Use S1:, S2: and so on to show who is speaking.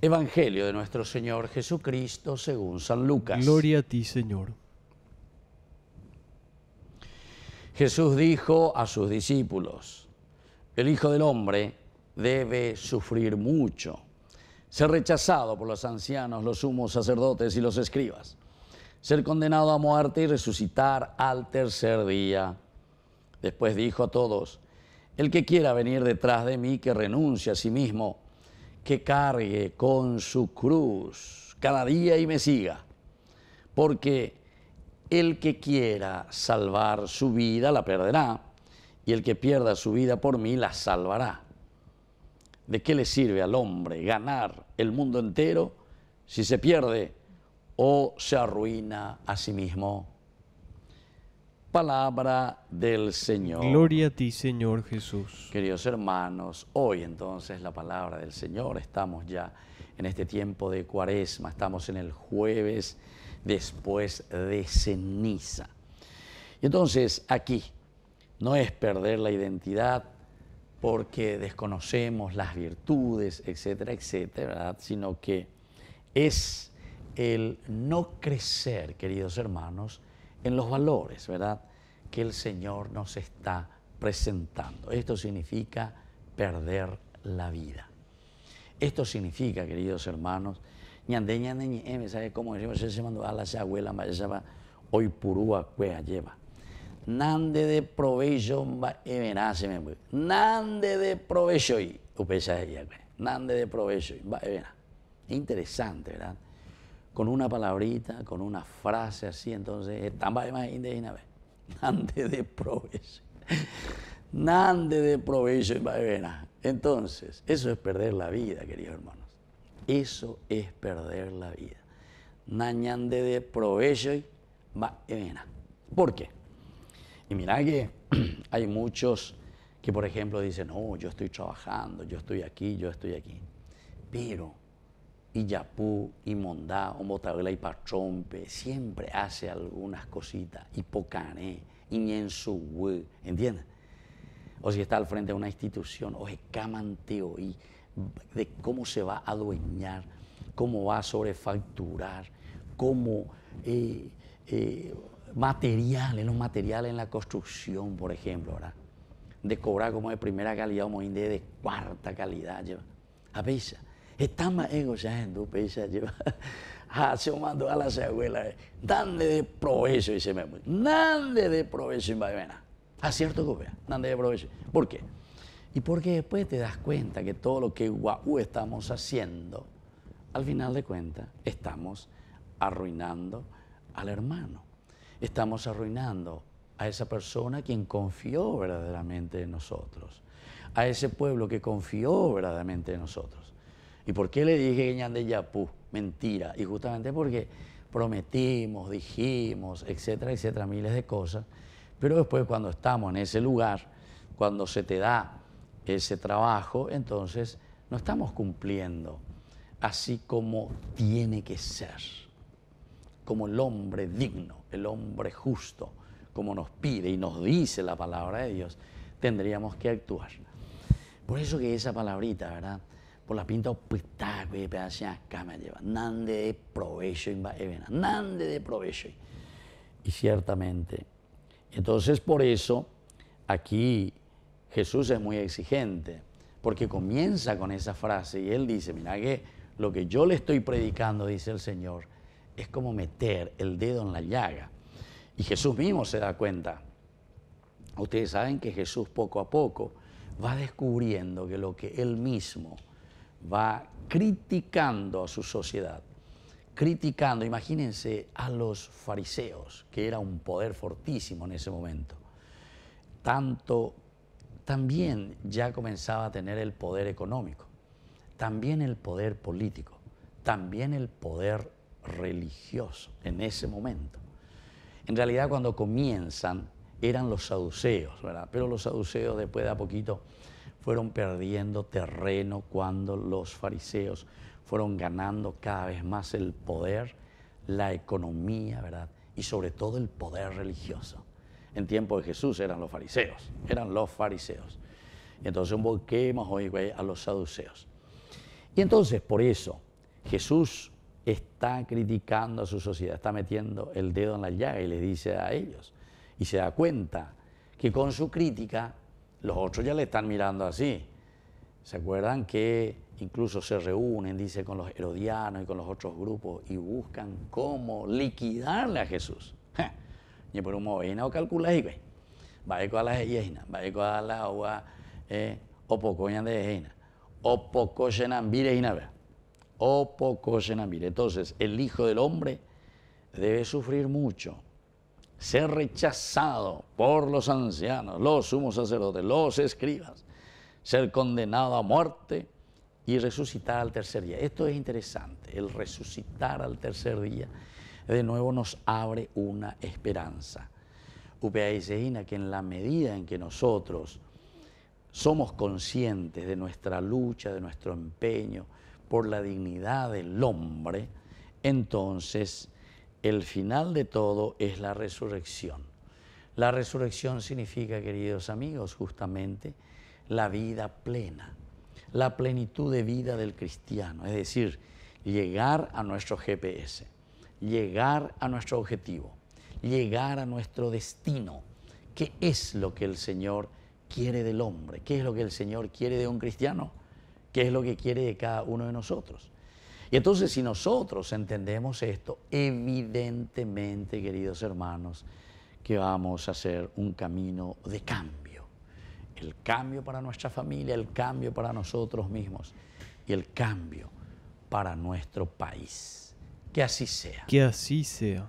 S1: Evangelio de nuestro Señor Jesucristo según San Lucas. Gloria a ti, Señor. Jesús dijo a sus discípulos, el Hijo del Hombre debe sufrir mucho, ser rechazado por los ancianos, los sumos sacerdotes y los escribas, ser condenado a muerte y resucitar al tercer día. Después dijo a todos, el que quiera venir detrás de mí, que renuncie a sí mismo que cargue con su cruz cada día y me siga, porque el que quiera salvar su vida la perderá, y el que pierda su vida por mí la salvará. ¿De qué le sirve al hombre ganar el mundo entero si se pierde o se arruina a sí mismo? palabra del Señor. Gloria a ti, Señor Jesús. Queridos hermanos, hoy entonces la palabra del Señor. Estamos ya en este tiempo de cuaresma, estamos en el jueves después de ceniza. Y entonces aquí no es perder la identidad porque desconocemos las virtudes, etcétera, etcétera, sino que es el no crecer, queridos hermanos, en los valores, ¿verdad? Que el Señor nos está presentando. Esto significa perder la vida. Esto significa, queridos hermanos, eh, ¿sabe cómo decimos? Se mandó a la abuela, hoy purúa cuea lleva. Nande de provecho, eh, me Nande de provecho, y, nande de provecho, eh, Interesante, ¿verdad? con una palabrita, con una frase así, entonces, eh, de más indígena, nande de provecho, nande de provecho, entonces, eso es perder la vida, queridos hermanos, eso es perder la vida, nañande de provecho, ¿por qué? Y mira que hay muchos que, por ejemplo, dicen, no, yo estoy trabajando, yo estoy aquí, yo estoy aquí, pero y Mondá, Imondá, Motabela y Pachompe, siempre hace algunas cositas, y Ñensugüe, ¿entiendes? O si está al frente de una institución, o y de cómo se va a adueñar, cómo va a sobrefacturar, cómo eh, eh, materiales, los materiales en la construcción, por ejemplo, ¿verdad? de cobrar como de primera calidad, como de cuarta calidad, A veces Estamos en lleva. un mandó a las abuelas. ¿Dónde de provecho, dice Memo. de provecho en Baimena. A cierto de provecho. ¿Por qué? Y porque después te das cuenta que todo lo que estamos haciendo, al final de cuentas, estamos arruinando al hermano. Estamos arruinando a esa persona quien confió verdaderamente en nosotros, a ese pueblo que confió verdaderamente en nosotros. ¿Y por qué le dije Ñan de Yapú? Mentira. Y justamente porque prometimos, dijimos, etcétera, etcétera, miles de cosas. Pero después cuando estamos en ese lugar, cuando se te da ese trabajo, entonces no estamos cumpliendo así como tiene que ser, como el hombre digno, el hombre justo, como nos pide y nos dice la palabra de Dios, tendríamos que actuar. Por eso que esa palabrita, ¿verdad? por polapinta pinta pe pues, pedacian cama lleva nande de provecho eh, nande de provecho y ciertamente entonces por eso aquí Jesús es muy exigente porque comienza con esa frase y él dice mira que lo que yo le estoy predicando dice el Señor es como meter el dedo en la llaga y Jesús mismo se da cuenta ustedes saben que Jesús poco a poco va descubriendo que lo que él mismo va criticando a su sociedad, criticando, imagínense, a los fariseos, que era un poder fortísimo en ese momento. Tanto, también ya comenzaba a tener el poder económico, también el poder político, también el poder religioso en ese momento. En realidad cuando comienzan eran los saduceos, ¿verdad? Pero los saduceos después de a poquito fueron perdiendo terreno cuando los fariseos fueron ganando cada vez más el poder, la economía, ¿verdad? Y sobre todo el poder religioso. En tiempo de Jesús eran los fariseos, eran los fariseos. Entonces un boquemos hoy a los saduceos. Y entonces, por eso, Jesús está criticando a su sociedad, está metiendo el dedo en la llaga y le dice a ellos, y se da cuenta que con su crítica los otros ya le están mirando así. ¿Se acuerdan que incluso se reúnen, dice, con los herodianos y con los otros grupos y buscan cómo liquidarle a Jesús? Y por un o calcula y ve. Va a va a o poco de o poco y O poco Entonces, el Hijo del Hombre debe sufrir mucho ser rechazado por los ancianos, los sumos sacerdotes, los escribas, ser condenado a muerte y resucitar al tercer día. Esto es interesante, el resucitar al tercer día de nuevo nos abre una esperanza. y dice que en la medida en que nosotros somos conscientes de nuestra lucha, de nuestro empeño por la dignidad del hombre, entonces el final de todo es la resurrección. La resurrección significa, queridos amigos, justamente la vida plena, la plenitud de vida del cristiano, es decir, llegar a nuestro GPS, llegar a nuestro objetivo, llegar a nuestro destino. ¿Qué es lo que el Señor quiere del hombre? ¿Qué es lo que el Señor quiere de un cristiano? ¿Qué es lo que quiere de cada uno de nosotros? Y entonces si nosotros entendemos esto, evidentemente, queridos hermanos, que vamos a hacer un camino de cambio. El cambio para nuestra familia, el cambio para nosotros mismos y el cambio para nuestro país. Que así sea. Que así sea.